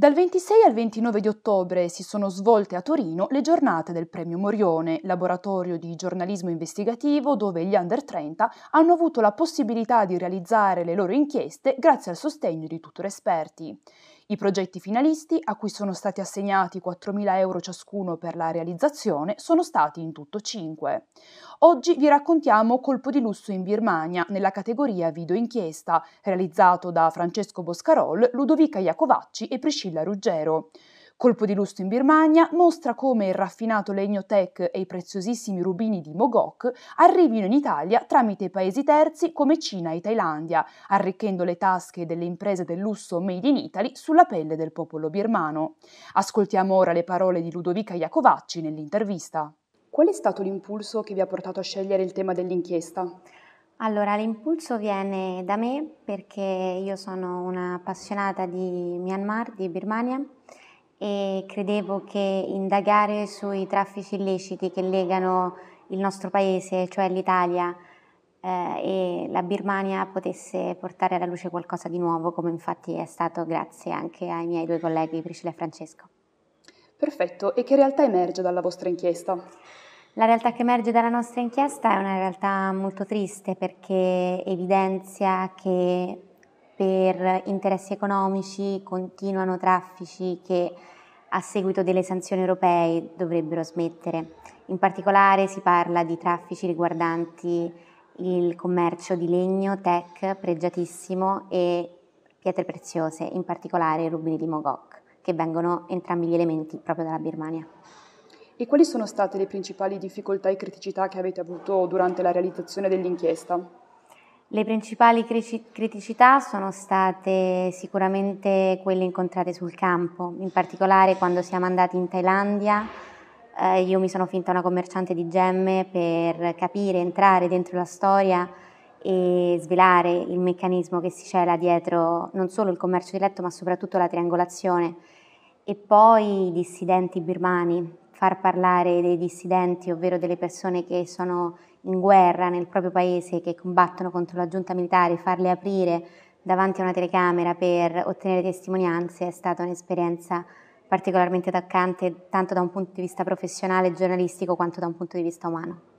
Dal 26 al 29 di ottobre si sono svolte a Torino le giornate del Premio Morione, laboratorio di giornalismo investigativo dove gli under 30 hanno avuto la possibilità di realizzare le loro inchieste grazie al sostegno di tutori esperti. I progetti finalisti, a cui sono stati assegnati 4.000 euro ciascuno per la realizzazione, sono stati in tutto 5. Oggi vi raccontiamo Colpo di lusso in Birmania, nella categoria video inchiesta, realizzato da Francesco Boscarol, Ludovica Iacovacci e Priscilla Ruggero. Colpo di lusto in Birmania mostra come il raffinato legno tech e i preziosissimi rubini di Mogok arrivino in Italia tramite paesi terzi come Cina e Thailandia, arricchendo le tasche delle imprese del lusso made in Italy sulla pelle del popolo birmano. Ascoltiamo ora le parole di Ludovica Iacovacci nell'intervista. Qual è stato l'impulso che vi ha portato a scegliere il tema dell'inchiesta? Allora, l'impulso viene da me perché io sono una appassionata di Myanmar, di Birmania e credevo che indagare sui traffici illeciti che legano il nostro paese, cioè l'Italia, eh, e la Birmania potesse portare alla luce qualcosa di nuovo, come infatti è stato grazie anche ai miei due colleghi Priscilla e Francesco. Perfetto, e che realtà emerge dalla vostra inchiesta? La realtà che emerge dalla nostra inchiesta è una realtà molto triste perché evidenzia che per interessi economici continuano traffici che a seguito delle sanzioni europee dovrebbero smettere. In particolare si parla di traffici riguardanti il commercio di legno, tech, pregiatissimo e pietre preziose, in particolare rubini di Mogok, che vengono entrambi gli elementi proprio dalla Birmania. E quali sono state le principali difficoltà e criticità che avete avuto durante la realizzazione dell'inchiesta? Le principali criticità sono state sicuramente quelle incontrate sul campo, in particolare quando siamo andati in Thailandia eh, io mi sono finta una commerciante di gemme per capire, entrare dentro la storia e svelare il meccanismo che si cela dietro non solo il commercio diretto ma soprattutto la triangolazione e poi i dissidenti birmani far parlare dei dissidenti, ovvero delle persone che sono in guerra nel proprio paese, che combattono contro la giunta militare, farle aprire davanti a una telecamera per ottenere testimonianze è stata un'esperienza particolarmente attaccante tanto da un punto di vista professionale e giornalistico quanto da un punto di vista umano.